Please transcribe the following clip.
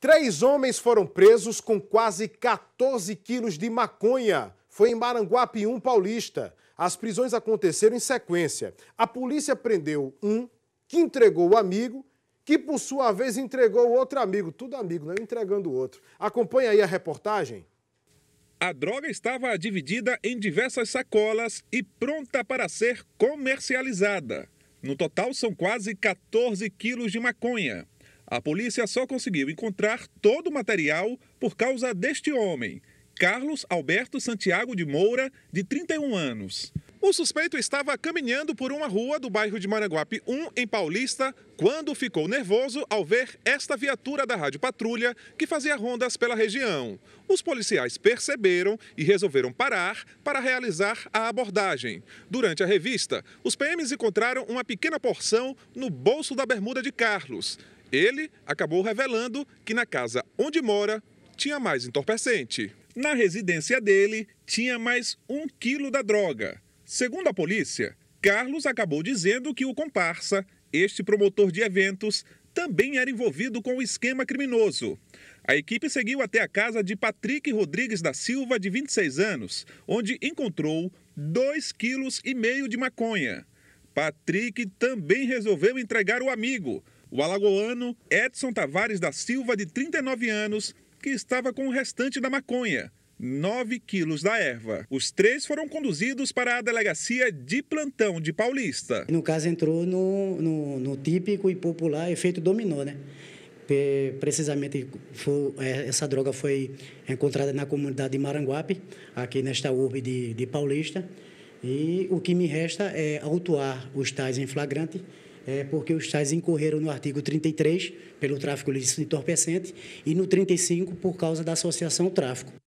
Três homens foram presos com quase 14 quilos de maconha. Foi em Maranguape, um Paulista. As prisões aconteceram em sequência. A polícia prendeu um, que entregou o amigo, que por sua vez entregou outro amigo. Tudo amigo, né? Entregando o outro. Acompanha aí a reportagem. A droga estava dividida em diversas sacolas e pronta para ser comercializada. No total, são quase 14 quilos de maconha. A polícia só conseguiu encontrar todo o material por causa deste homem, Carlos Alberto Santiago de Moura, de 31 anos. O suspeito estava caminhando por uma rua do bairro de Maranguape 1, em Paulista, quando ficou nervoso ao ver esta viatura da Rádio Patrulha que fazia rondas pela região. Os policiais perceberam e resolveram parar para realizar a abordagem. Durante a revista, os PMs encontraram uma pequena porção no bolso da bermuda de Carlos. Ele acabou revelando que na casa onde mora tinha mais entorpecente. Na residência dele tinha mais um quilo da droga. Segundo a polícia, Carlos acabou dizendo que o comparsa, este promotor de eventos, também era envolvido com o esquema criminoso. A equipe seguiu até a casa de Patrick Rodrigues da Silva, de 26 anos, onde encontrou 2,5 quilos de maconha. Patrick também resolveu entregar o amigo, o alagoano Edson Tavares da Silva, de 39 anos, que estava com o restante da maconha, 9 quilos da erva. Os três foram conduzidos para a delegacia de plantão de Paulista. No caso, entrou no, no, no típico e popular efeito dominó, né? precisamente foi, é, essa droga foi encontrada na comunidade de Maranguape, aqui nesta urbe de, de Paulista. E o que me resta é autuar os tais em flagrante é, porque os tais incorreram no artigo 33, pelo tráfico ilícito de entorpecente, e no 35, por causa da associação ao tráfico.